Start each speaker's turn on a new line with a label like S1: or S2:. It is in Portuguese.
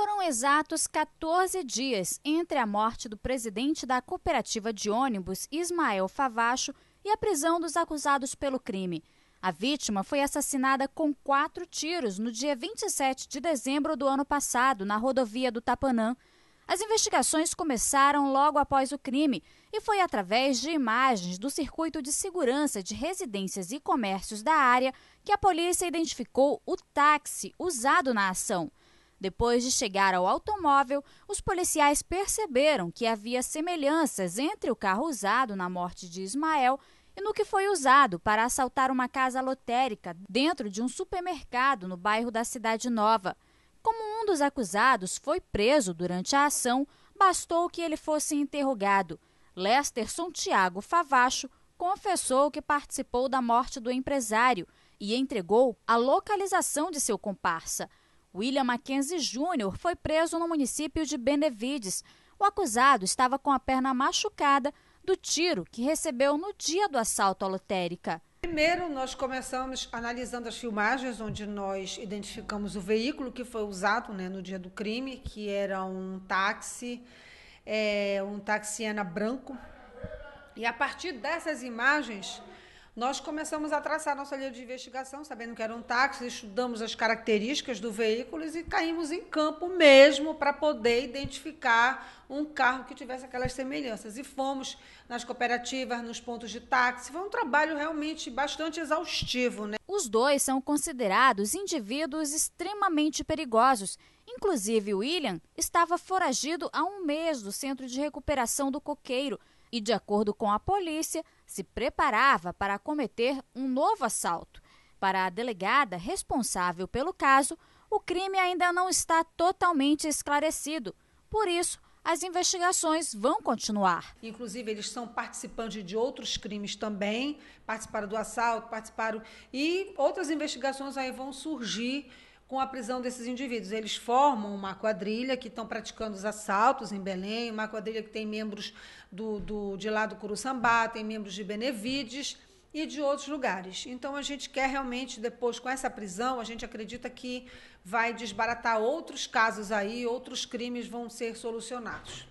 S1: foram exatos 14 dias entre a morte do presidente da cooperativa de ônibus, Ismael Favacho, e a prisão dos acusados pelo crime. A vítima foi assassinada com quatro tiros no dia 27 de dezembro do ano passado, na rodovia do Tapanã. As investigações começaram logo após o crime e foi através de imagens do circuito de segurança de residências e comércios da área que a polícia identificou o táxi usado na ação. Depois de chegar ao automóvel, os policiais perceberam que havia semelhanças entre o carro usado na morte de Ismael e no que foi usado para assaltar uma casa lotérica dentro de um supermercado no bairro da Cidade Nova. Como um dos acusados foi preso durante a ação, bastou que ele fosse interrogado. Lester Santiago Favacho confessou que participou da morte do empresário e entregou a localização de seu comparsa. William Mackenzie Júnior foi preso no município de Benevides. O acusado estava com a perna machucada do tiro que recebeu no dia do assalto à lotérica.
S2: Primeiro, nós começamos analisando as filmagens, onde nós identificamos o veículo que foi usado né, no dia do crime, que era um táxi, é, um taxiana branco. E a partir dessas imagens, nós começamos a traçar nossa linha de investigação, sabendo que era um táxi, estudamos as características do veículo e caímos em campo mesmo para poder identificar um carro que tivesse aquelas semelhanças. E fomos nas cooperativas, nos pontos de táxi. Foi um trabalho realmente bastante exaustivo.
S1: Né? Os dois são considerados indivíduos extremamente perigosos. Inclusive, William estava foragido há um mês do centro de recuperação do coqueiro e, de acordo com a polícia, se preparava para cometer um novo assalto. Para a delegada responsável pelo caso, o crime ainda não está totalmente esclarecido. Por isso, as investigações vão continuar.
S2: Inclusive, eles são participantes de outros crimes também, participaram do assalto, participaram. E outras investigações aí vão surgir com a prisão desses indivíduos. Eles formam uma quadrilha que estão praticando os assaltos em Belém, uma quadrilha que tem membros do, do, de lá do Curuçambá, tem membros de Benevides e de outros lugares. Então a gente quer realmente depois com essa prisão, a gente acredita que vai desbaratar outros casos aí, outros crimes vão ser solucionados.